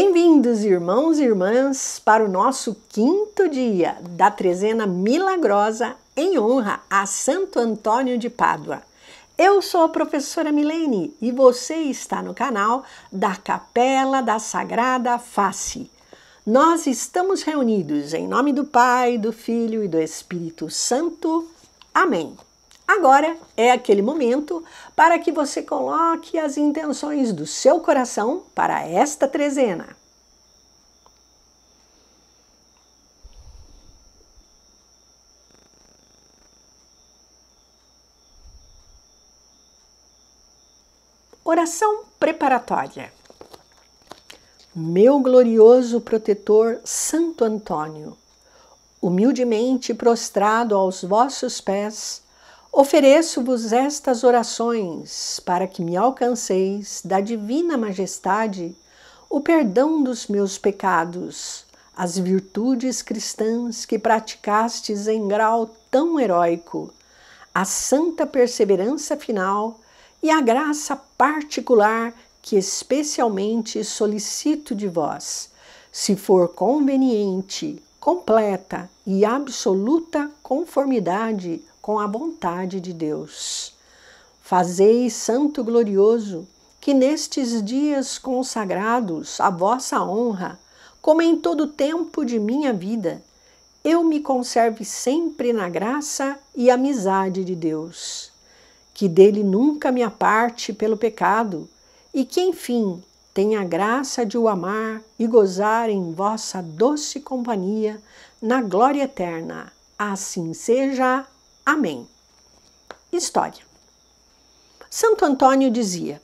Bem-vindos, irmãos e irmãs, para o nosso quinto dia da trezena milagrosa em honra a Santo Antônio de Pádua. Eu sou a professora Milene e você está no canal da Capela da Sagrada Face. Nós estamos reunidos em nome do Pai, do Filho e do Espírito Santo. Amém. Agora é aquele momento para que você coloque as intenções do seu coração para esta trezena. Oração preparatória. Meu glorioso protetor Santo Antônio, humildemente prostrado aos vossos pés, Ofereço-vos estas orações para que me alcanceis da divina majestade o perdão dos meus pecados, as virtudes cristãs que praticastes em grau tão heróico, a santa perseverança final e a graça particular que especialmente solicito de vós, se for conveniente, completa e absoluta conformidade com a vontade de Deus. Fazei, Santo Glorioso, que nestes dias consagrados à vossa honra, como em todo tempo de minha vida, eu me conserve sempre na graça e amizade de Deus, que dele nunca me aparte pelo pecado, e que, enfim, tenha a graça de o amar e gozar em vossa doce companhia na glória eterna. Assim seja. Amém. História. Santo Antônio dizia: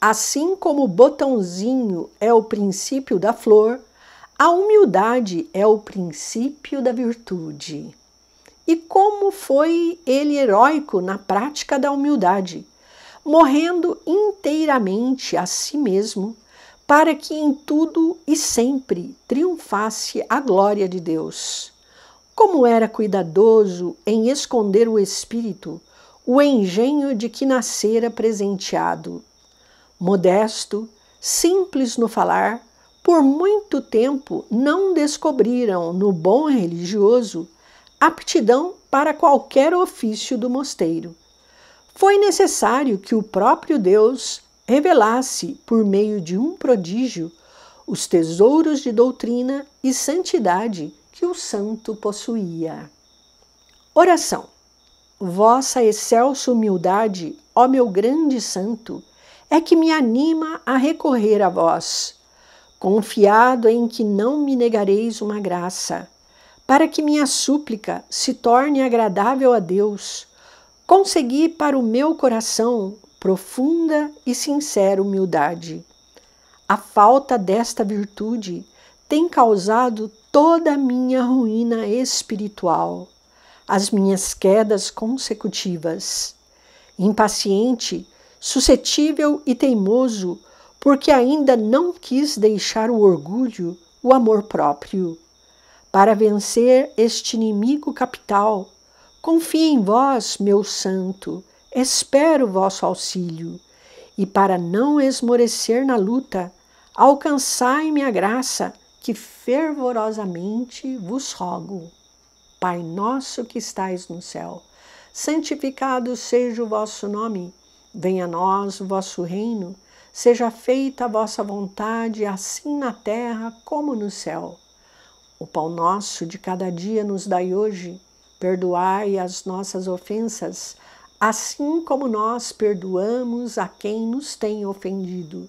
Assim como o botãozinho é o princípio da flor, a humildade é o princípio da virtude. E como foi ele heróico na prática da humildade, morrendo inteiramente a si mesmo, para que em tudo e sempre triunfasse a glória de Deus. Como era cuidadoso em esconder o espírito, o engenho de que nascera presenteado. Modesto, simples no falar, por muito tempo não descobriram no bom religioso aptidão para qualquer ofício do mosteiro. Foi necessário que o próprio Deus revelasse, por meio de um prodígio, os tesouros de doutrina e santidade que o santo possuía. Oração. Vossa excelsa humildade, ó meu grande santo, é que me anima a recorrer a vós, confiado em que não me negareis uma graça, para que minha súplica se torne agradável a Deus. Consegui para o meu coração profunda e sincera humildade. A falta desta virtude tem causado toda a minha ruína espiritual, as minhas quedas consecutivas. Impaciente, suscetível e teimoso, porque ainda não quis deixar o orgulho, o amor próprio. Para vencer este inimigo capital, confie em vós, meu santo, espero vosso auxílio. E para não esmorecer na luta, alcançai-me a graça que fervorosamente vos rogo. Pai nosso que estais no céu, santificado seja o vosso nome, venha a nós o vosso reino, seja feita a vossa vontade, assim na terra como no céu. O pão nosso de cada dia nos dai hoje, perdoai as nossas ofensas, assim como nós perdoamos a quem nos tem ofendido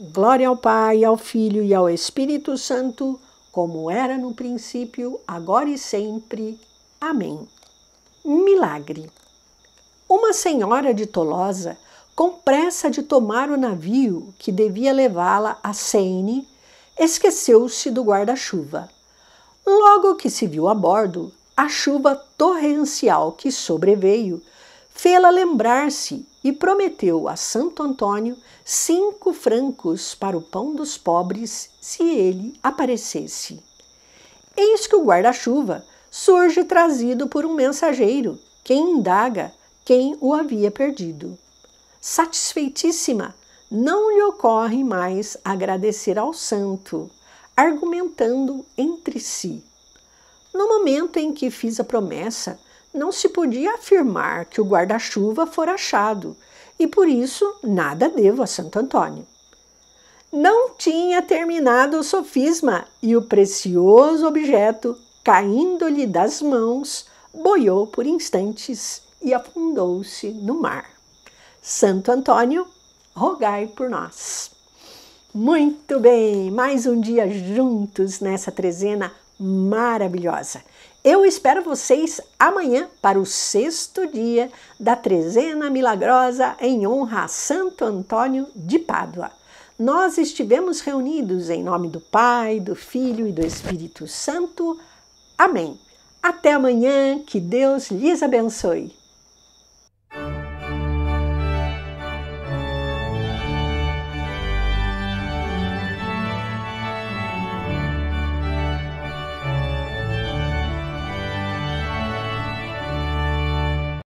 Glória ao Pai, ao Filho e ao Espírito Santo, como era no princípio, agora e sempre. Amém. Milagre. Uma senhora de Tolosa, com pressa de tomar o navio que devia levá-la a Seine, esqueceu-se do guarda-chuva. Logo que se viu a bordo, a chuva torrencial que sobreveio fê-la lembrar-se e prometeu a Santo Antônio cinco francos para o pão dos pobres se ele aparecesse. Eis que o guarda-chuva surge trazido por um mensageiro, quem indaga quem o havia perdido. Satisfeitíssima, não lhe ocorre mais agradecer ao santo, argumentando entre si. No momento em que fiz a promessa, não se podia afirmar que o guarda-chuva fora achado, e por isso nada devo a Santo Antônio. Não tinha terminado o sofisma e o precioso objeto, caindo-lhe das mãos, boiou por instantes e afundou-se no mar. Santo Antônio, rogai por nós. Muito bem, mais um dia juntos nessa trezena maravilhosa. Eu espero vocês amanhã para o sexto dia da Trezena Milagrosa em honra a Santo Antônio de Pádua. Nós estivemos reunidos em nome do Pai, do Filho e do Espírito Santo. Amém. Até amanhã, que Deus lhes abençoe.